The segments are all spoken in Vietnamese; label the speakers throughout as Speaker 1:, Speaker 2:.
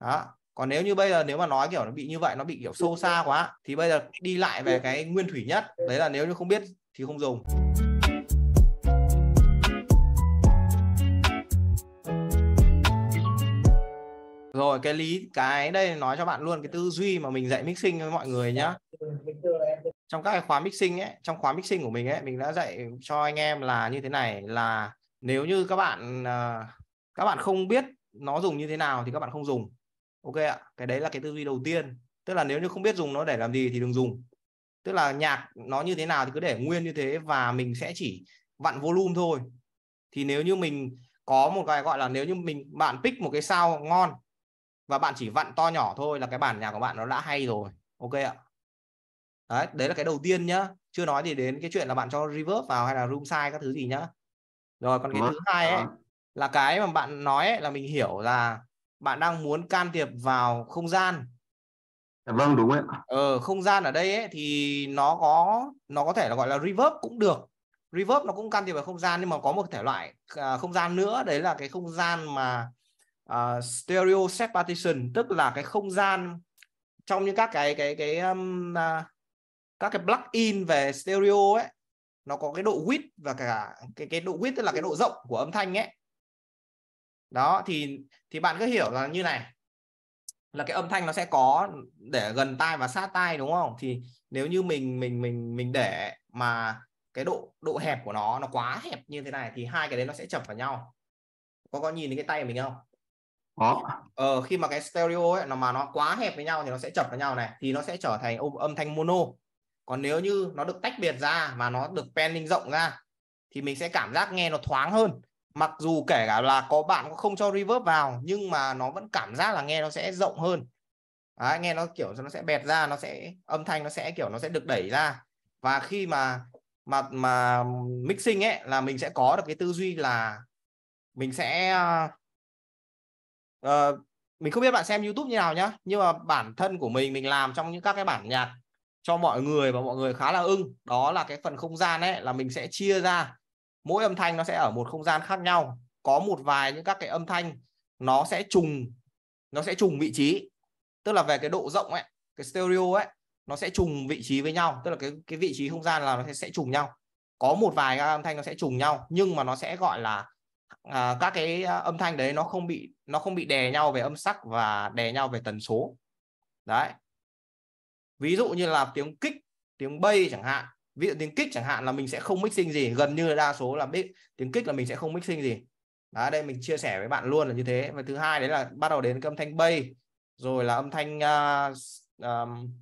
Speaker 1: đó còn nếu như bây giờ nếu mà nói kiểu nó bị như vậy nó bị kiểu sâu xa quá thì bây giờ đi lại về cái nguyên thủy nhất đấy là nếu như không biết thì không dùng rồi cái lý cái đây nói cho bạn luôn cái tư duy mà mình dạy mixing với mọi người nhá trong các cái khóa mixing ấy trong khóa mixing của mình ấy mình đã dạy cho anh em là như thế này là nếu như các bạn à, các bạn không biết nó dùng như thế nào thì các bạn không dùng ok ạ cái đấy là cái tư duy đầu tiên tức là nếu như không biết dùng nó để làm gì thì đừng dùng tức là nhạc nó như thế nào thì cứ để nguyên như thế và mình sẽ chỉ vặn volume thôi thì nếu như mình có một cái gọi là nếu như mình bạn pick một cái sao ngon và bạn chỉ vặn to nhỏ thôi là cái bản nhạc của bạn nó đã hay rồi ok ạ đấy đấy là cái đầu tiên nhá chưa nói gì đến cái chuyện là bạn cho reverb vào hay là room size các thứ gì nhá rồi còn cái thứ hai ấy là cái mà bạn nói ấy, là mình hiểu là bạn đang muốn can thiệp vào không gian dạ vâng đúng ạ ờ không gian ở đây ấy, thì nó có nó có thể là gọi là reverb cũng được reverb nó cũng can thiệp vào không gian nhưng mà có một thể loại à, không gian nữa đấy là cái không gian mà uh, stereo set partition tức là cái không gian trong những các cái cái cái um, uh, các cái plug-in về stereo ấy nó có cái độ width và cả cái cái độ width tức là cái độ rộng của âm thanh ấy đó thì thì bạn cứ hiểu là như này là cái âm thanh nó sẽ có để gần tai và sát tai đúng không thì nếu như mình mình mình mình để mà cái độ độ hẹp của nó nó quá hẹp như thế này thì hai cái đấy nó sẽ chập vào nhau có có nhìn thấy cái tay của mình không có ờ, khi mà cái stereo ấy nó mà nó quá hẹp với nhau thì nó sẽ chập vào nhau này thì nó sẽ trở thành âm, âm thanh mono còn nếu như nó được tách biệt ra mà nó được panning rộng ra thì mình sẽ cảm giác nghe nó thoáng hơn mặc dù kể cả là có bạn cũng không cho reverb vào nhưng mà nó vẫn cảm giác là nghe nó sẽ rộng hơn Đấy, nghe nó kiểu nó sẽ bẹt ra nó sẽ âm thanh nó sẽ kiểu nó sẽ được đẩy ra và khi mà mà mà mixing ấy là mình sẽ có được cái tư duy là mình sẽ uh, mình không biết bạn xem YouTube như nào nhá nhưng mà bản thân của mình mình làm trong những các cái bản nhạc cho mọi người và mọi người khá là ưng đó là cái phần không gian ấy là mình sẽ chia ra mỗi âm thanh nó sẽ ở một không gian khác nhau có một vài những các cái âm thanh nó sẽ trùng nó sẽ trùng vị trí tức là về cái độ rộng ấy cái stereo ấy nó sẽ trùng vị trí với nhau tức là cái cái vị trí không gian là nó sẽ, sẽ trùng nhau có một vài âm thanh nó sẽ trùng nhau nhưng mà nó sẽ gọi là à, các cái à, âm thanh đấy nó không bị nó không bị đè nhau về âm sắc và đè nhau về tần số đấy ví dụ như là tiếng kích tiếng bay chẳng hạn ví dụ tiếng kích chẳng hạn là mình sẽ không mixing gì gần như là đa số là biết tiếng kích là mình sẽ không mixing gì đó đây mình chia sẻ với bạn luôn là như thế và thứ hai đấy là bắt đầu đến cái âm thanh bay rồi là âm thanh uh, um,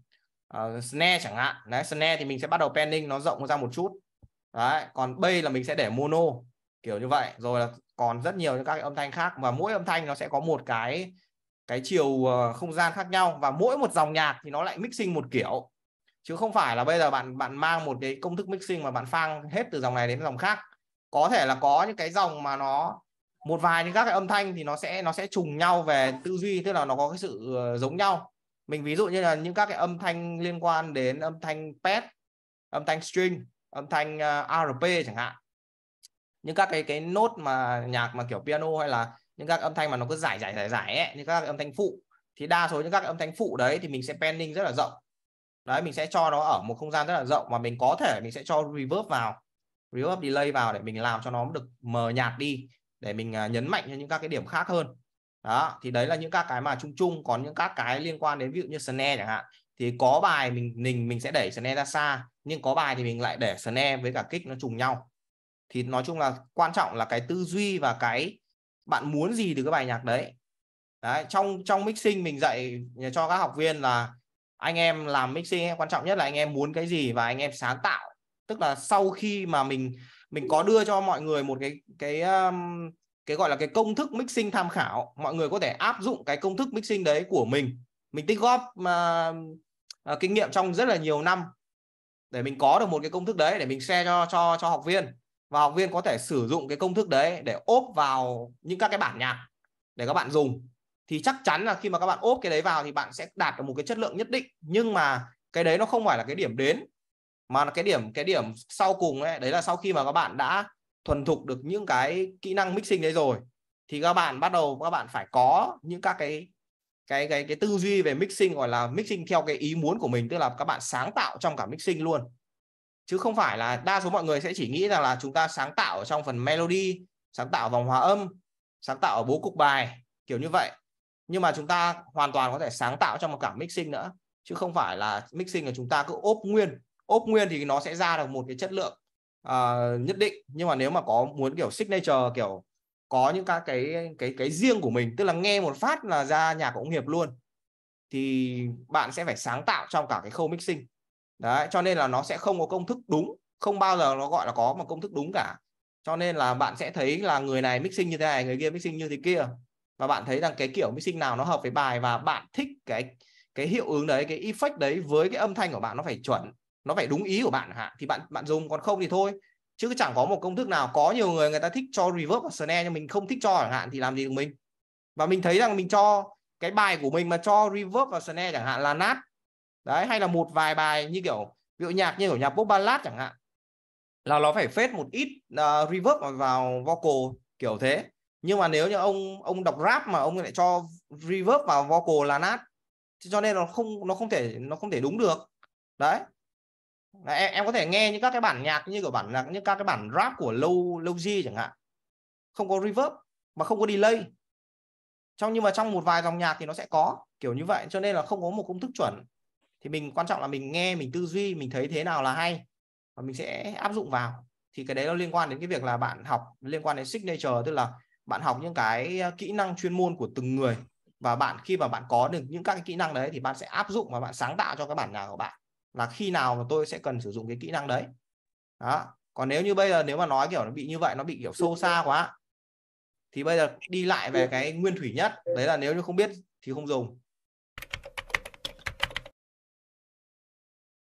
Speaker 1: uh, snare chẳng hạn đấy snare thì mình sẽ bắt đầu panning nó rộng ra một chút đấy còn bay là mình sẽ để mono kiểu như vậy rồi là còn rất nhiều những các cái âm thanh khác và mỗi âm thanh nó sẽ có một cái cái chiều uh, không gian khác nhau và mỗi một dòng nhạc thì nó lại mixing một kiểu chứ không phải là bây giờ bạn bạn mang một cái công thức mixing mà bạn phang hết từ dòng này đến dòng khác có thể là có những cái dòng mà nó một vài những các cái âm thanh thì nó sẽ nó sẽ trùng nhau về tư duy tức là nó có cái sự ờ, giống nhau mình ví dụ như là những các cái âm thanh liên quan đến âm thanh pet âm thanh string âm thanh arp ờ, chẳng hạn những các cái cái nốt mà nhạc mà kiểu piano hay là những các âm thanh mà nó cứ giải giải giải giải ấy, những các âm thanh phụ thì đa số những các âm thanh phụ đấy thì mình sẽ panning rất là rộng đấy mình sẽ cho nó ở một không gian rất là rộng mà mình có thể mình sẽ cho reverb vào reverb delay vào để mình làm cho nó được mờ nhạt đi để mình à, nhấn mạnh cho những các cái điểm khác hơn đó thì đấy là những các cái mà chung chung còn những các cái liên quan đến ví dụ như snare chẳng hạn thì có bài mình mình mình sẽ đẩy snare ra xa nhưng có bài thì mình lại để snare với cả kích nó trùng nhau thì nói chung là quan trọng là cái tư duy và cái bạn muốn gì từ cái bài nhạc đấy đấy trong trong mixing mình dạy cho các học viên là anh em làm mixing quan trọng nhất là anh em muốn cái gì và anh em sáng tạo tức là sau khi mà mình mình có đưa cho mọi người một cái cái um, cái gọi là cái công thức mixing tham khảo mọi người có thể áp dụng cái công thức mixing đấy của mình mình tích góp mà uh, kinh nghiệm trong rất là nhiều năm để mình có được một cái công thức đấy để mình share cho cho cho học viên và học viên có thể sử dụng cái công thức đấy để ốp vào những các cái bản nhạc để các bạn dùng thì chắc chắn là khi mà các bạn ốp cái đấy vào thì bạn sẽ đạt được một cái chất lượng nhất định nhưng mà cái đấy nó không phải là cái điểm đến mà là cái điểm cái điểm sau cùng ấy, đấy là sau khi mà các bạn đã thuần thục được những cái kỹ năng mixing đấy rồi thì các bạn bắt đầu các bạn phải có những các cái cái cái cái tư duy về mixing gọi là mixing theo cái ý muốn của mình tức là các bạn sáng tạo trong cả mixing luôn chứ không phải là đa số mọi người sẽ chỉ nghĩ rằng là chúng ta sáng tạo ở trong phần melody sáng tạo vòng hòa âm sáng tạo ở bố cục bài kiểu như vậy nhưng mà chúng ta hoàn toàn có thể sáng tạo trong một cả mixing nữa chứ không phải là mixing là chúng ta cứ ốp nguyên ốp nguyên thì nó sẽ ra được một cái chất lượng uh, nhất định nhưng mà nếu mà có muốn kiểu signature kiểu có những các cái cái cái riêng của mình tức là nghe một phát là ra nhạc của ông hiệp luôn thì bạn sẽ phải sáng tạo trong cả cái khâu mixing đấy cho nên là nó sẽ không có công thức đúng không bao giờ nó gọi là có một công thức đúng cả cho nên là bạn sẽ thấy là người này mixing như thế này người kia mixing như thế kia và bạn thấy rằng cái kiểu mixing nào nó hợp với bài và bạn thích cái cái hiệu ứng đấy cái effect đấy với cái âm thanh của bạn nó phải chuẩn nó phải đúng ý của bạn hả thì bạn bạn dùng còn không thì thôi chứ chẳng có một công thức nào có nhiều người người ta thích cho reverb và snare nhưng mình không thích cho chẳng hạn thì làm gì được mình và mình thấy rằng mình cho cái bài của mình mà cho reverb và snare chẳng hạn là nát đấy hay là một vài bài như kiểu ví dụ nhạc như kiểu nhạc pop ballad chẳng hạn là nó phải phết một ít uh, reverb vào vocal kiểu thế nhưng mà nếu như ông ông đọc rap mà ông lại cho reverb vào vocal là nát thì cho nên nó không nó không thể nó không thể đúng được đấy em em có thể nghe những các cái bản nhạc như của bản nhạc như các cái bản rap của low low di chẳng hạn không có reverb mà không có delay trong nhưng mà trong một vài dòng nhạc thì nó sẽ có kiểu như vậy cho nên là không có một công thức chuẩn thì mình quan trọng là mình nghe mình tư duy mình thấy thế nào là hay và mình sẽ áp dụng vào thì cái đấy nó liên quan đến cái việc là bạn học liên quan đến signature tức là bạn học những cái ờ, kỹ năng chuyên môn của từng người và bạn khi mà bạn có được những các cái kỹ năng đấy thì bạn sẽ áp dụng và bạn sáng tạo cho cái bản nhạc của bạn là khi nào mà tôi sẽ cần sử dụng cái kỹ năng đấy đó còn nếu như bây giờ nếu mà nói kiểu nó bị như vậy nó bị kiểu sâu xa quá thì bây giờ đi lại về ừ. cái nguyên thủy nhất đấy là nếu như không biết thì không dùng